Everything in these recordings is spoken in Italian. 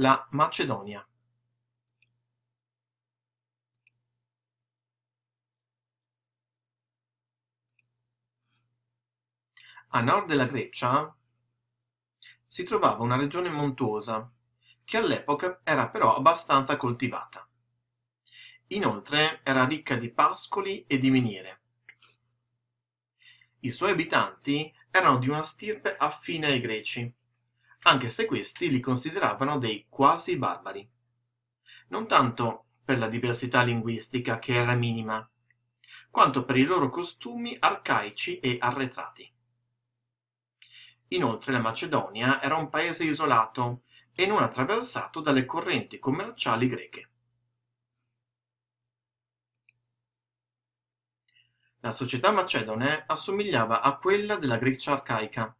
la Macedonia. A nord della Grecia si trovava una regione montuosa, che all'epoca era però abbastanza coltivata. Inoltre era ricca di pascoli e di miniere. I suoi abitanti erano di una stirpe affine ai greci, anche se questi li consideravano dei quasi barbari non tanto per la diversità linguistica che era minima quanto per i loro costumi arcaici e arretrati inoltre la macedonia era un paese isolato e non attraversato dalle correnti commerciali greche la società macedone assomigliava a quella della grecia arcaica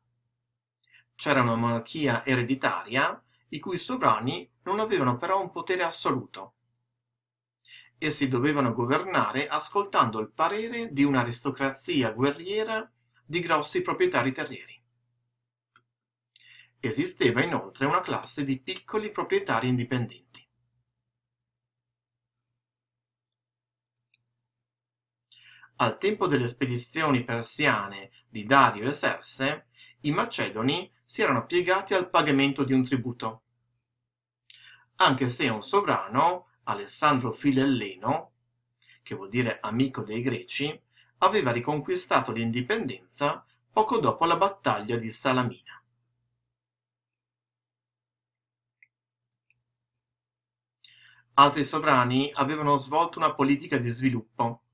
c'era una monarchia ereditaria i cui sovrani non avevano però un potere assoluto Essi dovevano governare ascoltando il parere di un'aristocrazia guerriera di grossi proprietari terrieri. Esisteva inoltre una classe di piccoli proprietari indipendenti. Al tempo delle spedizioni persiane di Dario e Serse, i Macedoni si erano piegati al pagamento di un tributo. Anche se un sovrano, Alessandro Filelleno, che vuol dire amico dei greci, aveva riconquistato l'indipendenza poco dopo la battaglia di Salamina. Altri sovrani avevano svolto una politica di sviluppo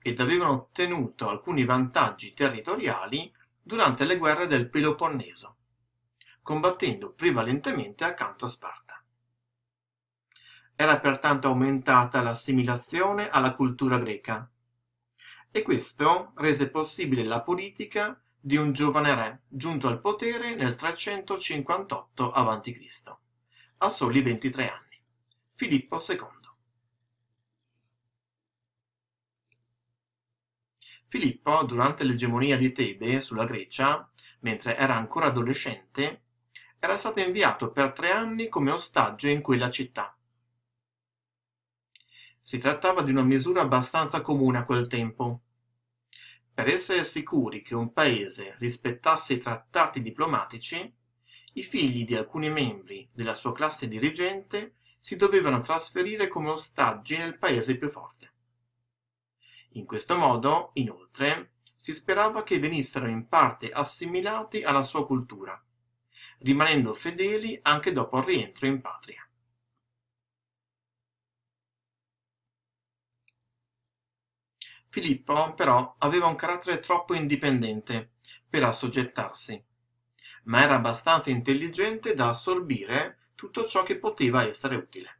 ed avevano ottenuto alcuni vantaggi territoriali durante le guerre del Peloponneso combattendo prevalentemente accanto a Sparta. Era pertanto aumentata l'assimilazione alla cultura greca e questo rese possibile la politica di un giovane re giunto al potere nel 358 a.C., a soli 23 anni, Filippo II. Filippo, durante l'egemonia di Tebe sulla Grecia, mentre era ancora adolescente, era stato inviato per tre anni come ostaggio in quella città. Si trattava di una misura abbastanza comune a quel tempo. Per essere sicuri che un paese rispettasse i trattati diplomatici, i figli di alcuni membri della sua classe dirigente si dovevano trasferire come ostaggi nel paese più forte. In questo modo, inoltre, si sperava che venissero in parte assimilati alla sua cultura rimanendo fedeli anche dopo il rientro in patria. Filippo, però, aveva un carattere troppo indipendente per assoggettarsi, ma era abbastanza intelligente da assorbire tutto ciò che poteva essere utile.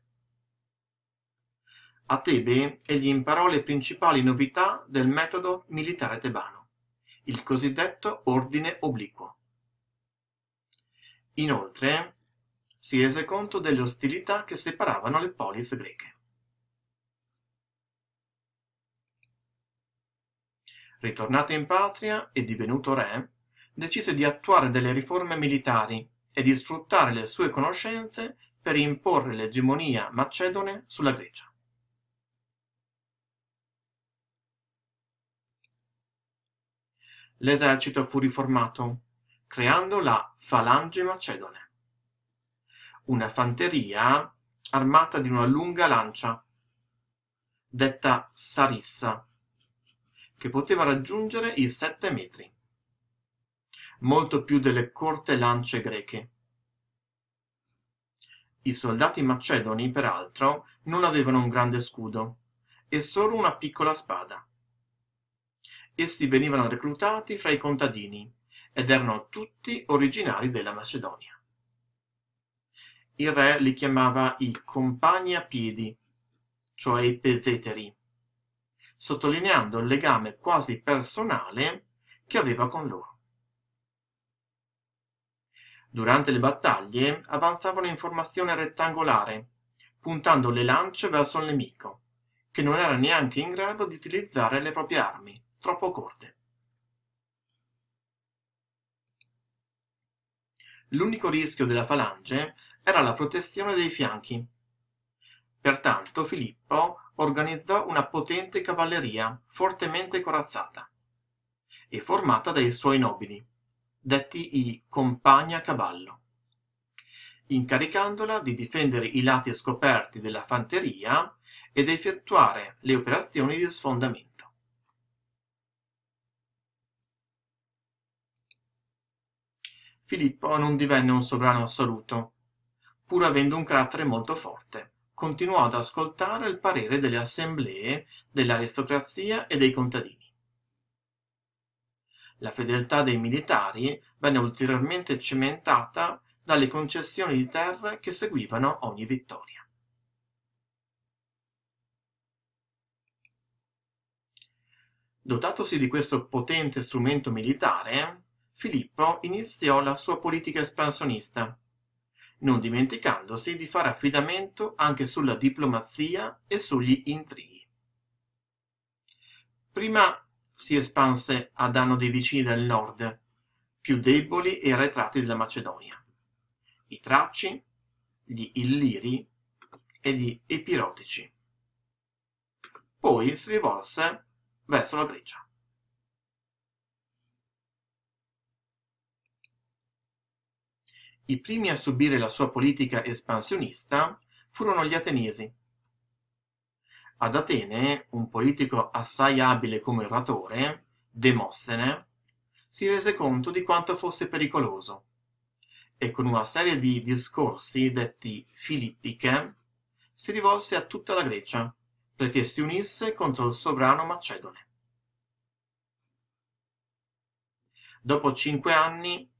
A Tebe egli imparò le principali novità del metodo militare tebano, il cosiddetto ordine obliquo. Inoltre si rese conto delle ostilità che separavano le polis greche. Ritornato in patria e divenuto re, decise di attuare delle riforme militari e di sfruttare le sue conoscenze per imporre l'egemonia macedone sulla Grecia. L'esercito fu riformato creando la Falange Macedone, una fanteria armata di una lunga lancia, detta Sarissa, che poteva raggiungere i sette metri, molto più delle corte lance greche. I soldati macedoni, peraltro, non avevano un grande scudo e solo una piccola spada. Essi venivano reclutati fra i contadini ed erano tutti originari della Macedonia. Il re li chiamava i compagni a piedi, cioè i peseteri, sottolineando il legame quasi personale che aveva con loro. Durante le battaglie avanzavano in formazione rettangolare, puntando le lance verso il nemico, che non era neanche in grado di utilizzare le proprie armi, troppo corte. L'unico rischio della falange era la protezione dei fianchi. Pertanto Filippo organizzò una potente cavalleria fortemente corazzata e formata dai suoi nobili, detti i compagni a cavallo, incaricandola di difendere i lati scoperti della fanteria ed effettuare le operazioni di sfondamento. Filippo non divenne un sovrano assoluto. Pur avendo un carattere molto forte, continuò ad ascoltare il parere delle assemblee, dell'aristocrazia e dei contadini. La fedeltà dei militari venne ulteriormente cementata dalle concessioni di terre che seguivano ogni vittoria. Dotatosi di questo potente strumento militare, Filippo iniziò la sua politica espansionista, non dimenticandosi di fare affidamento anche sulla diplomazia e sugli intrighi. Prima si espanse a danno dei vicini del nord, più deboli e arretrati della Macedonia, i Tracci, gli Illiri e gli Epirotici. Poi si rivolse verso la Grecia. I primi a subire la sua politica espansionista furono gli ateniesi. Ad Atene, un politico assai abile come oratore, Demostene, si rese conto di quanto fosse pericoloso e con una serie di discorsi detti filippiche si rivolse a tutta la Grecia perché si unisse contro il sovrano macedone. Dopo cinque anni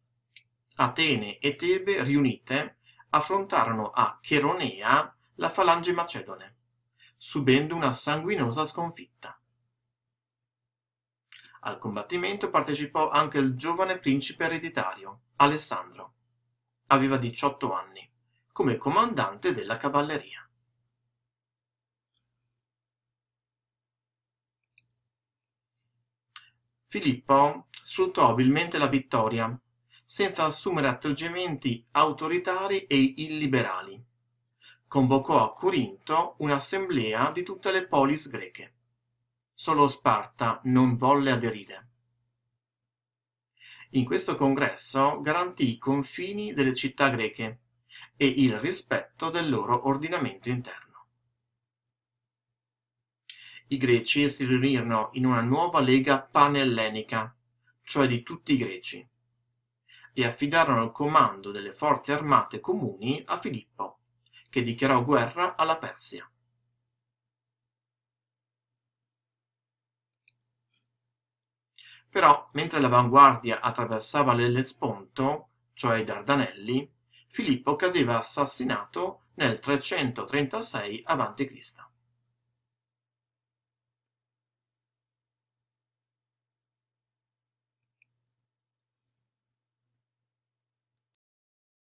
Atene e Tebe riunite affrontarono a Cheronea la falange macedone, subendo una sanguinosa sconfitta. Al combattimento partecipò anche il giovane principe ereditario, Alessandro. Aveva 18 anni, come comandante della cavalleria. Filippo sfruttò abilmente la vittoria senza assumere atteggiamenti autoritari e illiberali. Convocò a Corinto un'assemblea di tutte le polis greche. Solo Sparta non volle aderire. In questo congresso garantì i confini delle città greche e il rispetto del loro ordinamento interno. I greci si riunirono in una nuova lega panellenica, cioè di tutti i greci e affidarono il comando delle forze armate comuni a Filippo, che dichiarò guerra alla Persia. Però, mentre l'avanguardia attraversava l'Ellesponto, cioè i Dardanelli, Filippo cadeva assassinato nel 336 a.C.